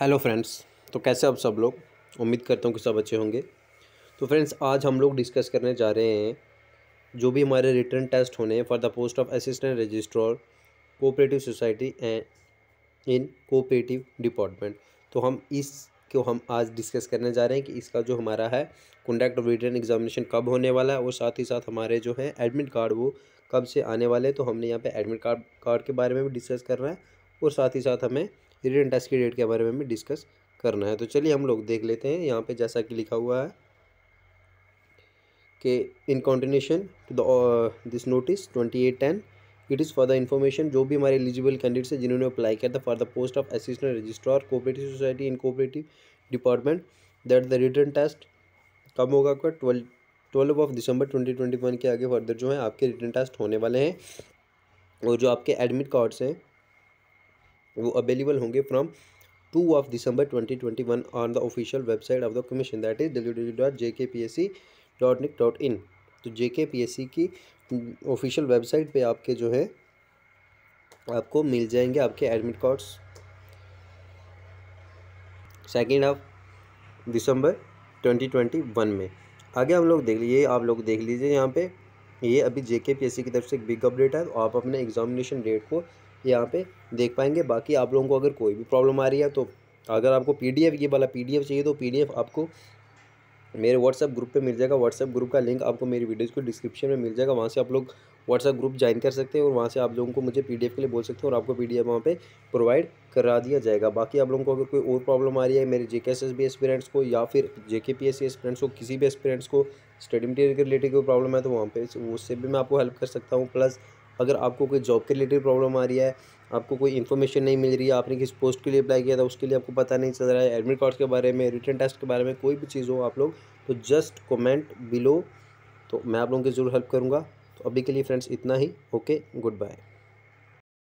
hello friends तो कैसे आप सब लोग उम्मीद करता हूँ कि सब अच्छे होंगे तो फ्रेंड्स आज हम लोग डिस्कस करने जा रहे हैं जो भी हमारे रिटर्न टेस्ट होने हैं for the post of assistant registrar cooperative society and in cooperative department तो हम इस को हम आज डिस्कस करने जा रहे हैं कि इसका जो हमारा है कंडक्ट ऑफ रिटर्न एग्जामिनेशन कब होने वाला है और साथ ही साथ हमारे जो है एडमिट कार्ड वो कब से आने वाले हैं तो हमने यहाँ पर एडमिट कार्ड कार्ड के बारे में भी डिस्कस करना है और साथ ही साथ हमें रिटर्न टैक्स की डेट के बारे में भी डिस्कस करना है तो चलिए हम लोग देख लेते हैं यहाँ पे जैसा कि लिखा हुआ है कि in continuation to the this notice twenty eight ten it is for the information जो भी हमारे एलिजिबल कैंडिडेट्स हैं जिन्होंने अप्लाई किया था for the post of assistant registrar cooperative society in cooperative department that the written test कब होगा आपका twelve twelve of December twenty twenty one के आगे फर्दर जो है आपके रिटर्न टेस्ट होने वाले हैं और जो आपके एडमिट कार्ड्स हैं वो अवेलेबल होंगे from two of December twenty twenty one on the official website of the commission that is W W dot J K P S C dot nic dot in तो J K P S सी की official website पे आपके जो है आपको मिल जाएंगे आपके admit cards second of December twenty twenty one में आगे हम लोग देख लीजिए आप लोग देख लीजिए यहाँ पे ये अभी जे के पी एस सी की तरफ से एक बिग अपडेट है तो आप अपने एग्जामिनेशन डेट को यहाँ पे देख पाएंगे बाकी आप लोगों को अगर कोई भी प्रॉब्लम आ रही है तो अगर आपको पी ये वाला पीडीएफ चाहिए तो पी आपको मेरे व्हाट्सएप ग्रुप पे मिल जाएगा व्हाट्सएप ग्रुप का लिंक आपको मेरी वीडियोज़ को डिस्क्रिप्शन में मिल जाएगा वहाँ से आप लोग व्हाट्सएप ग्रुप ज्वाइन कर सकते हैं और वहाँ से आप लोगों को मुझे पी के लिए बोल सकते हैं और आपको पीडीएफ वहाँ पे प्रोवाइड करा दिया जाएगा बाकी आप लोगों को अगर कोई और प्रॉब्लम आ रही है मेरे जे के को या फिर जे के को किसी भी एक्सपीरियंट्स को स्टडी मटेरियल के रिलेटेड कोई प्रॉब्लम है तो वहाँ पर उससे भी मैं आपको हेल्प कर सकता हूँ प्लस अगर आपको कोई जॉब के रिलेटेड प्रॉब्लम आ रही है आपको कोई इन्फॉर्मेशन नहीं मिल रही है आपने किस पोस्ट के लिए अप्लाई किया था उसके लिए आपको पता नहीं चल रहा है एडमिट कार्ड्स के बारे में रिटर्न टेस्ट के बारे में कोई भी चीज़ हो आप लोग तो जस्ट कमेंट बिलो तो मैं आप लोगों की ज़रूर हेल्प करूँगा तो अभी के लिए फ्रेंड्स इतना ही ओके गुड बाय